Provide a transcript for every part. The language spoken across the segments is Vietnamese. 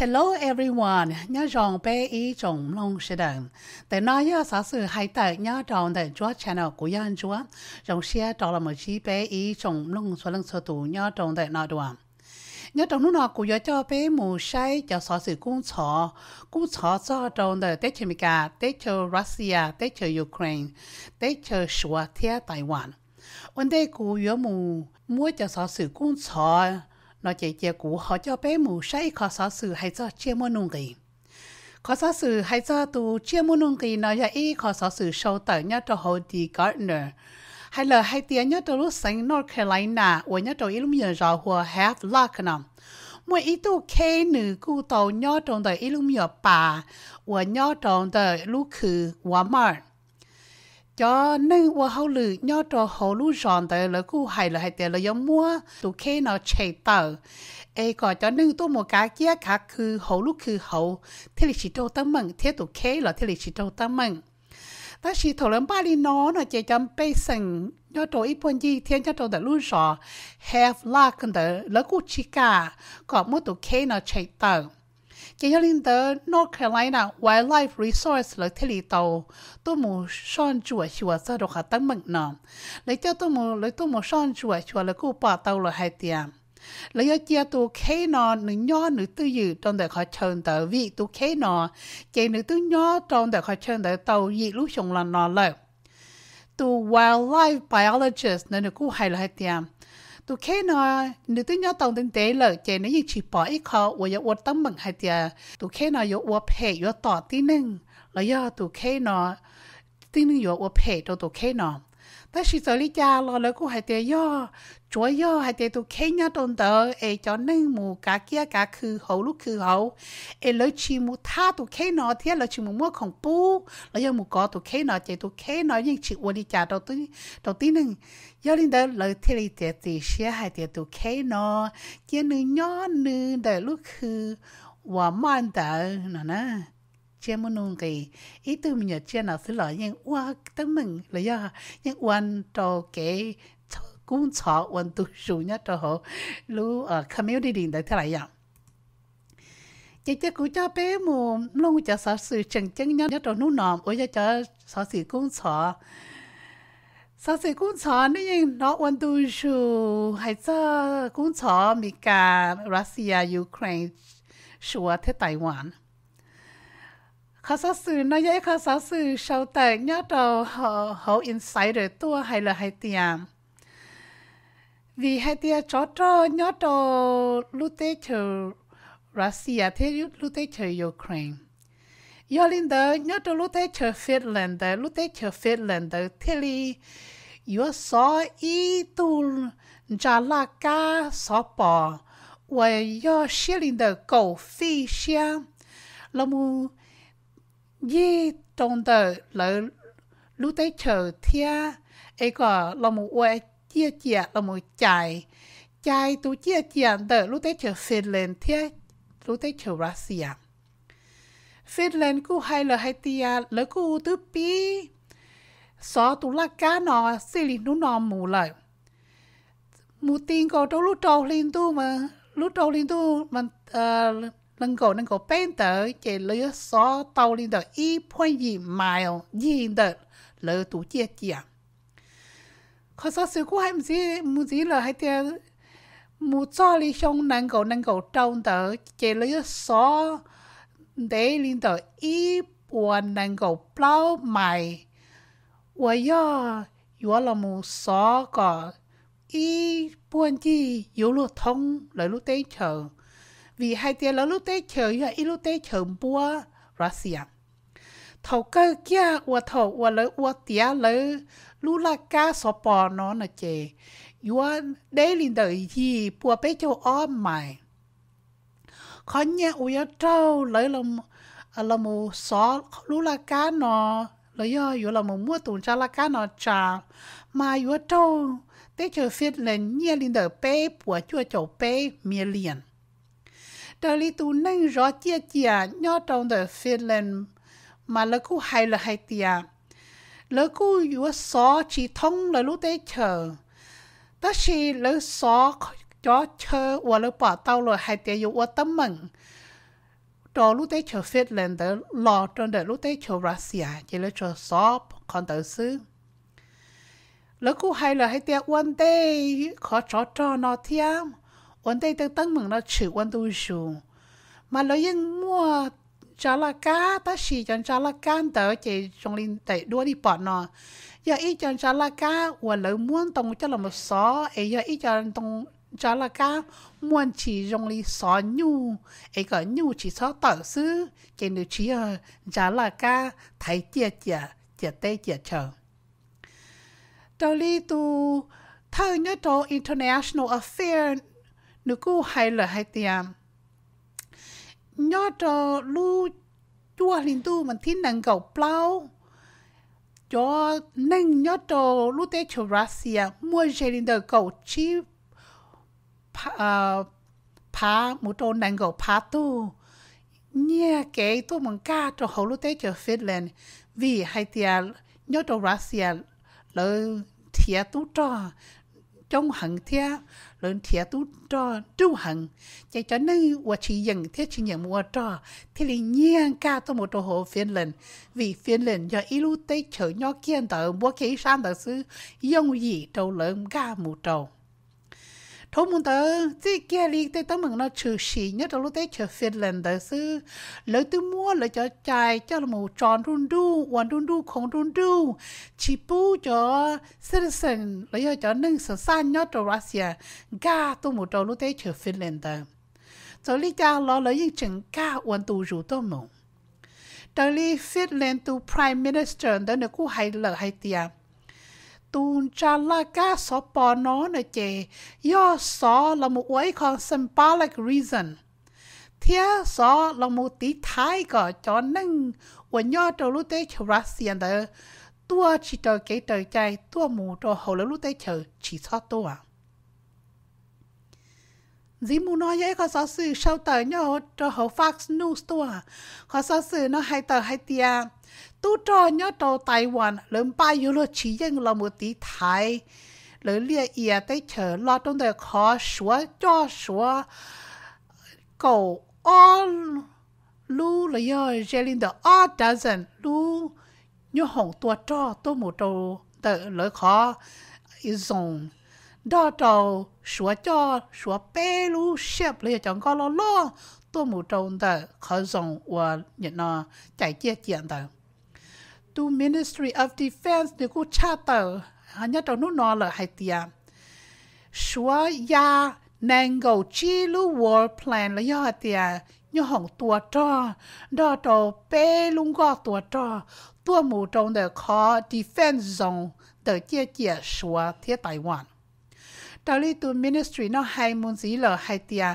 Hello everyone, nhớ rằng bé ý trong long sẽ đàn. Tại nó nhớ xã sự hay tại nhớ rằng tại chúa channel của dân chúa, trong xe đó là một chi bé ý trong long số lần số tù nhớ rằng tại nó đoàn. Nhớ trong lúc nào của dân cho bé mù say cho xã sự cũng chó, cũng chó cho trong tại Tết Châu Mỹ, Tết Châu Russia, Tết Châu Ukraine, Tết Châu Sủa, Tết Taiwan. Vấn đề của dân mù mua cho xã sự cũng chó, nó chỉ chia cũ họ cho bé mù say khó xóa sự hay cho chia mua nung gì khó xóa sự hay cho tù chia mua nung gì nó dạy ý khó xóa sự sâu tở nhá cho hồ đi Gardner hay là hay tiếng nhá cho lúc sáng North Carolina và nhá cho ý lúc giờ rõ hồ half lock nằm mỗi ý tu kê nữ cụ tàu nhá trong tờ ý lúc giờ bà và nhá trong tờ lúc khử Walmart cho nên wo hau lử nho trò hồ lu giòn tại là cu hay là hay tiền là giống mua tụ ke nó chạy tờ ai có cho nên tôi một cái kia cả cứ hồ lu cứ hồ thế là chỉ đâu tâm mừng thế tụ khe là thế là chỉ đâu tâm mừng ta chỉ thổ lớn ba đi nó nó chỉ chấm bê sừng nho trò ít bốn gì thiên cho trò tại lu giò have luck cần tại là cu chỉ cả có một tụ khe nó chạy tờ กี่ยวกังเดอ North Carolina Wildlife Resource และที่ลีโตตัวมูสอนจัวชัวซะดูค่ะตั้งมึงนอนแล้วเจ้าตัวมูแล้วตัวมูสอนจัวชัวร์แล้วกูป่าเต่าละให้เตียม แล้วยเจ้าตัวเคนอนหนึ่งย้อนหนึ่งตัวอยู่ตอนเด็กเขาเชิญเต่าวิตัวเคนอนเจ้าหนึ่งตัวย้อนตอนเด็กเขาเชิญเต่าวิรู้ชงลันนอนเลยตัว Wildlife Biologist นั่นกูให้ละให้เตียมตัวเคนนอนึกตัวย่อตองตึงเตเลยเจนี่ยังฉีปออีกเขอวยอวดตั้งมังห้เดียตัวเคนอยอวเพยยอต่อที่หนึ่งแล้วยาอตัวเคนอที่หนึ่งยอวเพยตัวตัวเคนอ ta chỉ cho lý cha lo lỡ cũng hay tiền yo chúa yo hay tiền tụ khen nhá tôn tờ e cho nên mù cả kia cả khứ hậu lúc khứ hậu e lỡ chỉ mù tha tụ khen nó thế lỡ chỉ mù mua không bu lỡ yo mù có tụ khen nó chỉ tụ khen nó nhưng chỉ uống lý cha đầu tư đầu tư nên yo linh đó lỡ thế lý tiền gì xia hay tiền tụ khen nó chỉ nữ nhỏ nữ đời lúc khứ và mang tờ nó nè chia một nông kỳ ý tư mình nhớ chia nào xứ lọ nhưng qua tấm mình là do nhưng quan cho kế cũng cho quan tu sụ nhá cho họ lú ở community đấy thế này ạ chị chị cũng cho bé mù luôn cho sở sự chân chân nhá cho nụ nòm ôi cho sở sự cũng cho sở sự cũng cho nên nhưng nó quan tu sụ hay cho cũng cho mỹ cả Russia Ukraine sửa thế Taiwan khá sát sự nó dễ khá sát sự sau tại nhớ đầu họ họ insight rồi tua hay là hay tiền vì hai cho nhớ đầu lúc tết chờ Russia thế lúc tết Ukraine giờ lên đó nhớ đầu lúc tết chờ Finland đó lúc thế li yo so i tu la ca so bò và yo xe lên đó cầu phi xe là mu yi trong tờ lỡ lúc tới chờ thia ấy có là một quê chia chia là một chạy chạy tu chia chia tờ lúc tới chờ xin lên thia lúc tới chờ ra xia xin lên cú hay là hay tia lỡ cú tứ pi xó tu la cá nọ xì lì nú nọ mù lời mù tin có trâu lúc trâu lên tu mà lúc trâu lên tu mà ờ, 能够能够变得这勒索到领的一 point 一 mile 远的勒度姐姐。可是水库还不是不是了，还得木早里向能够能够找到这勒索得领的一半能够包埋。我要原来木少个一半的有路通来路得成。vì hai tia lỡ lúc tế chờ ya ít lúc tế chờ bua Russia thầu cơ kia ua thầu ua lỡ ua tía lỡ lũ là cá sọ bò nó nè chè ua đế linh đời gì bua bé châu ó mày khó nhẹ ua trâu lỡ lòng à, lòng mù sọ lũ là cá nó lỡ yo ua lòng mù mua tụng cha là cá nó trà mà ua trâu tế chờ phiên lên nhẹ linh đời bé bua chua chậu bé mía liền đời lý tu nâng rõ chia chia nhỏ trong đời Finland mà lỡ cú hay là hay tia lỡ cú yếu xó chỉ thông là lúc đấy chờ tất chỉ lỡ xó cho chờ và lỡ bỏ tao rồi hay tia yếu tâm mừng cho lúc đấy chờ Finland đỡ lò trong đời lúc đấy chờ Russia chỉ lỡ chờ xó còn đỡ xứ lỡ cú hay là hay tia one day khó cho cho nó thiam วันได้ตั้งมังเราฉือวันดูสูมาเรายังมั่วจาละกาตาสีจันจาละกันแต่เจจงลินแต่ด้วยดีปอดนอยาอีจันจาละกาวันเราม้วนตรงจะลำสอเอยาอีจันตรงจาละกาม้วนฉีจงลิสอนยูเอก็ยูฉีซอต่อซื้อเจนดูฉีเอจาละกาไทยเจียเจียเจียเตเจียเชอเจ้าลีตูเธอเนี่ยโต international affair nếu cô hay là hay tiệm nhớ cho lu chua linh tu mình thiên đằng cầu plau cho nên nhớ cho lu tế cho Russia mua chế linh đờ cầu chi phá à, phá một trôn đằng cầu phá tu nhé cái tu mình ca cho hậu lu tế cho Finland vì hay tiệm nhớ cho Russia lỡ thiệt tu cho trong hận thế lớn thế tu cho tru hận chạy cho nên và chỉ dừng thế chỉ nhận mua cho thế là nhiên ca tôi một trò hồ phiên lần vì phiên lần do ilu tây chở nhau kiên tờ bố cái sang tờ sư dông dị trâu lớn ga mù trâu thôi muốn tới chỉ kia đi tới tới mừng nó trừ xì nhất là lúc tới chờ phiền lần tới sư lấy từ mua lấy cho chạy cho là một tròn run đu hoàn run đu không run đu chỉ bù cho citizen lấy cho nâng sản sản nhất cho Russia ga tôi một tròn lúc tới chờ phiền lần tới rồi lý cha lo lấy những chừng ca hoàn tù rủ tôi mộng tới lý phiền lần tu prime minister đó nữa cũng hay lợi hay tiệm tuôn cha la ca so po nó nè chè yo so là một way con symbolic reason thia so là một tí thái có cho nâng và nho trâu lúc tế chờ ra xiên tờ chỉ trâu kế trâu chạy tua mù trâu hầu lúc tế chờ chỉ so tua dĩ mù nói vậy có sao sự sau tờ nhau cho hậu Fox News tua à? có sao sự nó hay tờ hay tia tu cho nhớ cho Taiwan lớn ba yếu lo chỉ dân lo một tí thái lớn lia ia tới chờ lo trong đời khó xóa cho xóa cầu all, lu là do Jelin the o dozen lu nhớ hồng tua cho tôi một trâu tờ lỡ khó is zone đó trâu sủa cho sủa bé lu xếp lấy chẳng có lo lo tôi mù trâu tờ khó dòng và nhận nó chạy chia chuyện tờ tu ministry of defense để cô cha tờ hắn nhất trong nó nó là hai tia sủa ya nàng gầu chi lu war plan là do hai tia như hỏng tua cho đó trâu bé luôn có tua cho tôi mù trông tờ khó defense Zone tờ chia chia sủa thiết tài hoàn tao li tu ministry nó hay môn gì lờ hay tia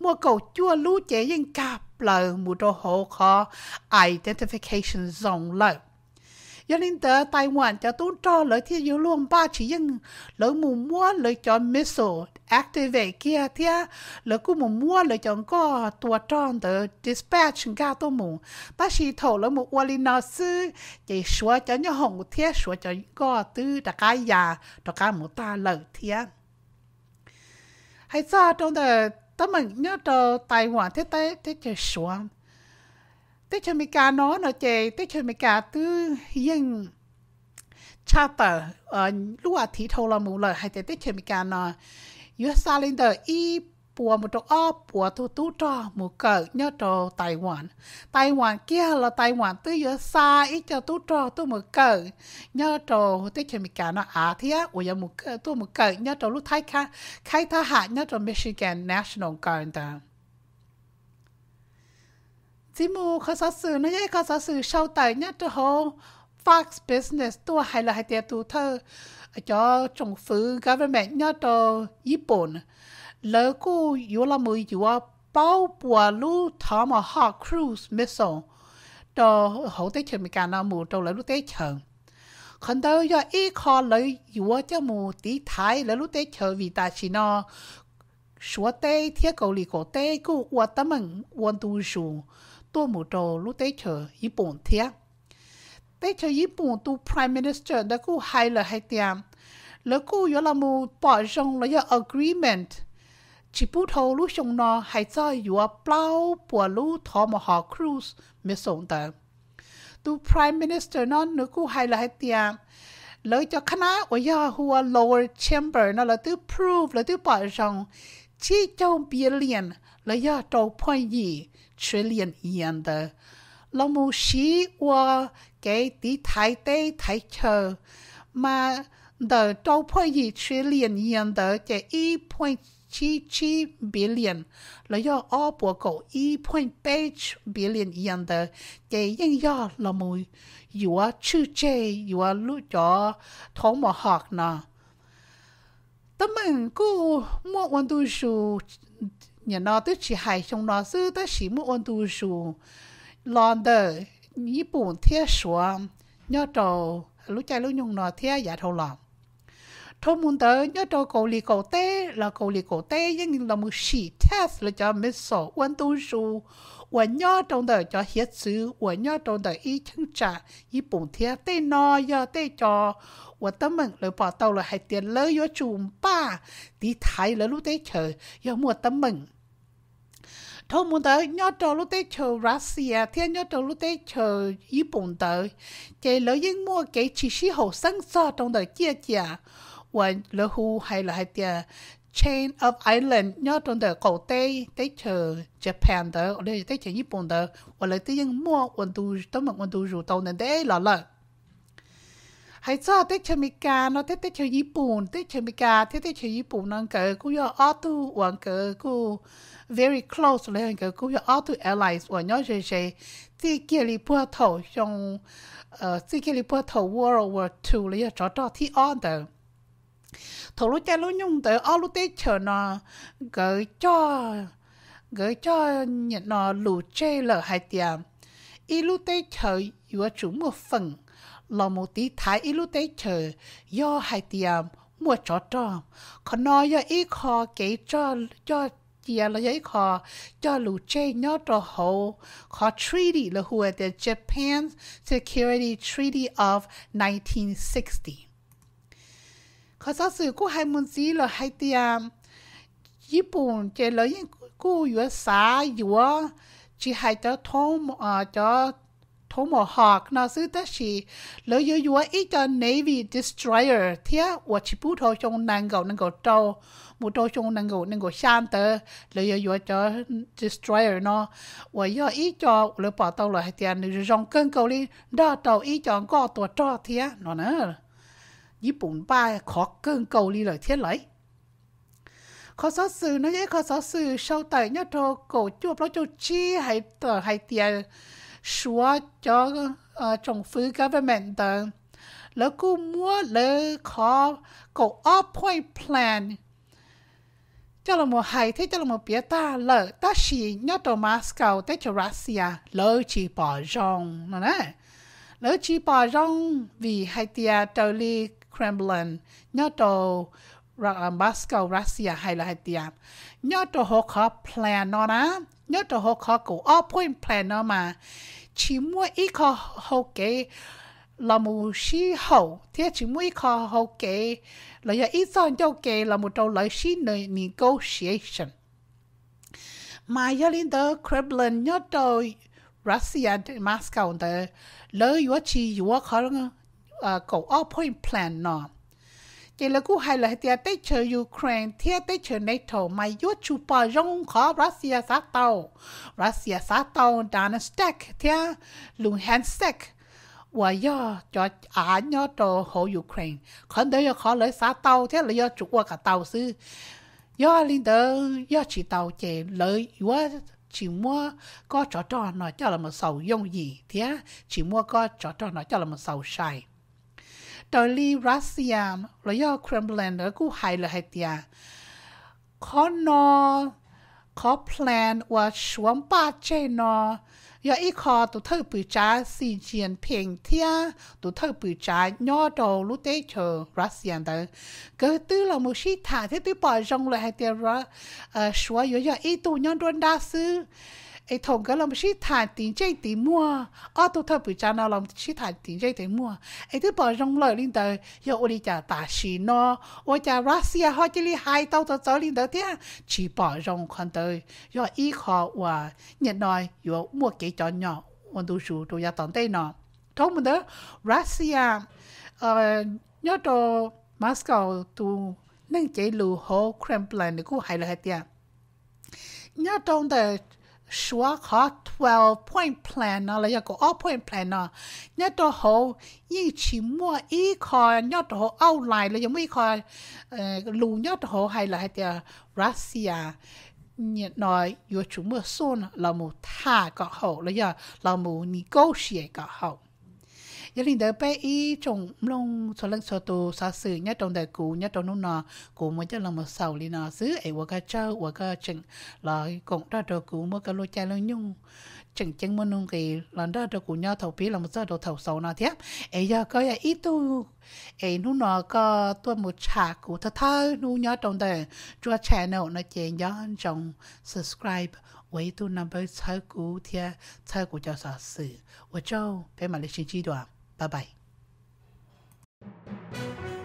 mua cầu chua lú chế yên cạp lờ mù đồ hồ khó identification zone lờ cho nên tờ Tài Ngoan cho tu cho lời thì yếu luôn ba chỉ nhưng lời mù mua lời cho missile activate kia thì lời cũng mù mua lời cho có tua tròn tờ dispatch cả tu mù ta chỉ thổ lời mù qua linh nó sư chỉ xua cho nhau hồng thiết số cho có tư đặc cái nhà đặc cái mù ta lời thiệt hay ra trong đời tớ mình nhớ trờ tài hoàn thế thế chơi xuống thế chơi mình cả nó nó chơi thế chơi mình cả tư yên cha tờ lúc à thí thâu là mù lời hay thế thế chơi mình cả nó yếu xa lên đời y ปัวมุตอ้อปัวทุตุจอมุเกิดเนาะจอไต้หวันไต้หวันเกี้ยละไต้หวันตื้อเยอะซาอีจอตุจอตัวมุเกิดเนาะจอที่เคมีการเนาะอาเทียอุยมุเกิดตัวมุเกิดเนาะจอลูกไทยค่ะใครทหารเนาะจอมิชิแกน national guard จิมูเขาสอสื่อนะยัยเขาสอสื่อชาวไต้เนาะจอโฮ Fox Business ตัวไฮไลท์เตียตัวเธอจอจงฟื้น government เนาะจอญี่ปุ่น lỡ cô yếu là mới yếu à bao bùa lú thả mà hot cruise missile đó hậu tế chờ mình cả nào mù đâu lỡ lúc tế chờ khẩn đó do ý khó lỡ yếu cho mù tí thái lỡ lúc tế chờ vì ta chỉ nó số tế thiết cầu lì cổ tế cô uất tâm mình uất tu sù tôi mù đâu lúc tế chờ ý bổn thiết tế chờ ý bổn tu prime minister đó cô hay là hay tiệm lỡ cô yếu là mù bỏ rong lỡ agreement chỉ bút hồ lú xong nó hay cho yua plau bùa lú thọ mà họ cruise mới sống tờ. Tu Prime Minister nó nữ cú hay là hay tiệm lời cho khá ná ở nhà hùa lower chamber nó là tư prove là tư bảo rằng chỉ cho billion là nhà trâu point gì trillion yên tờ. Lòng mù xí qua cái tí thái tế thái chờ mà the trâu point gì trillion yên tờ chỉ 1.2 1.7 billion，了要澳博狗1.8 billion 一樣的，這應要那麼有啊出借有啊錄咗同莫學呢。他們個莫溫度數，人那都只係用那是的是莫溫度數，難得日本聽說要做錄在錄用那聽也頭難。thông muốn tới nhớ cho cổ lì cổ tê là cổ lì cổ tê nhưng là một sĩ test là cho mấy sổ quân tu su quân nhớ trong đời cho hiết sứ quân nhớ trong đời ý chân trả ý bụng thiệt tê no giờ tê cho quân tâm mình lời bỏ tàu là hai tiền lỡ yếu chùm ba đi thái là lúc tê chờ giờ mua tâm mình thông muốn tới nhớ cho lúc tới chờ Russia thiên nhớ cho lúc tới chờ ý Bản tới chạy lỡ những mua cái chỉ sĩ hậu sân so trong đời kia chả วันเลหูให้ละให้เตีย chain of island ยอดตรงเดอเกาเต้เต้เชอ Japan เดอหรือเต้เชอญี่ปุ่นเดอวันเลยเต้ยังมั่ววันดูต้องมันวันดูอยู่ตรงนั้นเด้หล่อเลยให้จ้าเต้เชมิกาเนาะเต้เต้เชญี่ปุ่นเต้เชมิกาเต้เต้เชญี่ปุ่นนั่นเกิดกูยอออตูวันเกิดกู very close เลยเกิดกูยอออตู allies วันยอเชเชที่เกี่ยวกับพวกเถาชงเอ่อที่เกี่ยวกับพวกเถา World War II เลยจอดที่อ้อนเดอ thầu lúc cha lúc nhung tới ao lúc tết chờ nó gửi cho gửi cho nhận nó lù chê lở hai tiệm y lúc tết chờ yếu chủ một phần lò một tí thái y lúc tết chờ do hai tiệm mua chó cho còn nó do y kho kế cho cho chia là giấy kho cho lù chê nhớ cho hồ kho treaty là hùa the Japan Security Treaty of 1960可是是过还么子了还的啊，一般这老人过月啥月，只还得通啊叫。thủ mô hạc nó sư tất sĩ lỡ yếu yếu ít cho Navy Destroyer thia chỉ bút thô chung năng gầu năng gầu trâu mù thô chung năng gầu năng gầu shan tớ lỡ yếu yếu cho Destroyer nó và yếu ít cho lỡ bỏ tàu lỡ hay tiền rong cân cầu đi đo tàu ít cho gò tùa trò thia nữa ญี่ปุ่นป้ายขอเกิงเกาหลีเลยเทียนไหลขอสอสื่อนะยัยขอสอสื่อชาวไต่ยอดโทโกจวบแล้วจูชี้ให้ต่อให้เตียชัวจอเอ่อจงฟื้น government ต่างแล้วกูมัวเลยขอกูอ้อพ่อยแพลนจะลงมาไฮที่จะลงมาเปียตาเลยตาชีนอตมาสเกาแต่จะรัสเซียเลยชีปอจงนั่นแหละเลยชีปอจงวีไฮเตียเตอรี Kremlin nhớ tổ ra à, Moscow Russia hay là hay tiệm à? nhớ tổ họ khó plan nó ná nhớ tổ họ khó cổ open plan nó mà chỉ mua ít khó hậu kế là một sĩ hậu thế chỉ mua ít khó hậu kế là giờ ít son cho kế là một trâu lợi sĩ negotiation mà giờ lên tới Kremlin nhớ tổ Russia Moscow tới lỡ yếu chi yếu khó lắm À, cầu open plan nó chỉ là cú hay là tia tới chờ Ukraine tia tới chờ NATO mà yếu chú bà rong khó Russia sát tàu Russia sát tàu đàn stack tia lùng hand stack và do cho à nhớ cho hộ Ukraine còn đây là khó lấy sát tàu thế là do chủ qua cả tàu sư do linh đó do chỉ tàu chỉ lấy yếu chỉ mua có cho cho nó cho là một sầu dùng gì thế chỉ mua có cho cho nó cho là một sầu sai ดอรี่รัสยมรอยัลครมเบลนแล้วกูไฮเลไฮเตียขอนอขอแพลนว่าชวมป้าเจนอยาอีคอตัวเธอปุจ้าสีเจียนเพียงเทียตัวเธอปุจ้าย่อดอลุเตเชอรัสเซียนเดอเกิดตื้อเรามูชิถ่าที่ตื้อปล่อยจงเลยไฮเตียรเอ่อชัวยอยาอีตัวย่อดวนดาซื้อ ai thong cái lòng chỉ thả tiền chơi tiền mua ở tụ thợ bị cha nào lòng chỉ thả tiền chơi tiền mua ai thứ bỏ rong lời lên tới giờ đi chả tả xì nó ôi chả Russia họ chỉ đi hai tàu tàu tàu lên tới thế à? chỉ bỏ rong khoan tới giờ ý khó và nhận nói giờ mua cái cho nhỏ ôn tu sụ tu ya tây nó thông mình đó Russia ờ nhớ cho Moscow tu nâng chế lù hồ Kremlin của hai là hai tia nhớ trong đời ชัวขอ twelve point plan นะแล้วก็ l point plan นะเนี่ยตัวหูยิ่งชิมว่าอีคอยเนี่ยตัวหูออนไลน์แล้วยังไม่คอยเอ่อลูเนี่ยตัวหาให้ละให้เดียรัสเซียเนี่ยน้อยอยู่ชุมเมื่อส่วนเราหมู่ท่าก็ขาแล้วยังเราหมู่นิโกเชียก็ขา一年到北一种弄出来出到啥事，一种在古，一种弄那古么就那么少哩那事，哎，我个招我个整，来讲到到古么个罗家了用。chừng chừng mà nung cái lần đó được của nhau thầu phí là một giờ đầu thầu sầu nào thế ấy giờ có ya ít tu ấy nu nó có tôi một trà của thơ thơ nu nhớ trong đời chua channel nó chỉ nhớ trong subscribe với tu number thơ của thia thơ của cho sở sự của châu cái mà lịch chi đoạn Bye bye.